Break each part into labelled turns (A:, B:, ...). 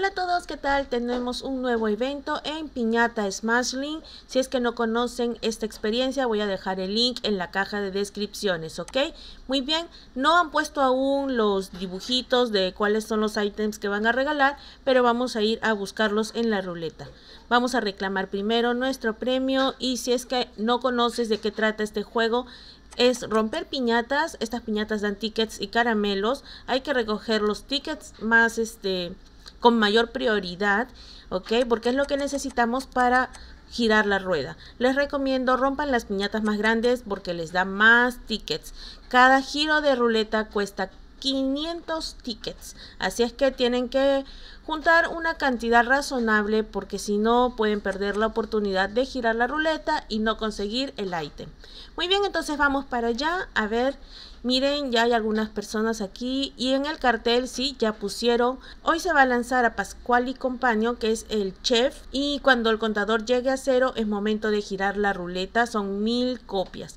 A: Hola a todos, ¿qué tal? Tenemos un nuevo evento en Piñata Smash Si es que no conocen esta experiencia, voy a dejar el link en la caja de descripciones, ¿ok? Muy bien, no han puesto aún los dibujitos de cuáles son los ítems que van a regalar, pero vamos a ir a buscarlos en la ruleta. Vamos a reclamar primero nuestro premio y si es que no conoces de qué trata este juego, es romper piñatas, estas piñatas dan tickets y caramelos, hay que recoger los tickets más este con mayor prioridad, ¿ok? Porque es lo que necesitamos para girar la rueda. Les recomiendo rompan las piñatas más grandes porque les da más tickets. Cada giro de ruleta cuesta 500 tickets. Así es que tienen que juntar una cantidad razonable porque si no pueden perder la oportunidad de girar la ruleta y no conseguir el ítem. Muy bien, entonces vamos para allá a ver miren, ya hay algunas personas aquí y en el cartel sí, ya pusieron, hoy se va a lanzar a Pascual y Compaño, que es el chef, y cuando el contador llegue a cero es momento de girar la ruleta, son mil copias.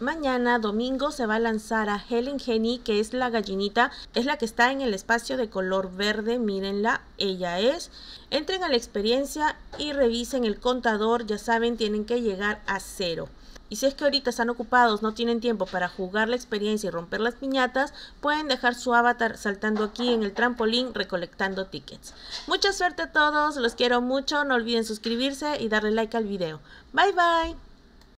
A: Mañana, domingo, se va a lanzar a Helen Jenny que es la gallinita, es la que está en el espacio de color verde, mírenla, ella es. Entren a la experiencia y revisen el contador, ya saben, tienen que llegar a cero. Y si es que ahorita están ocupados, no tienen tiempo para jugar la experiencia y romper las piñatas, pueden dejar su avatar saltando aquí en el trampolín recolectando tickets. Mucha suerte a todos, los quiero mucho, no olviden suscribirse y darle like al video. Bye bye.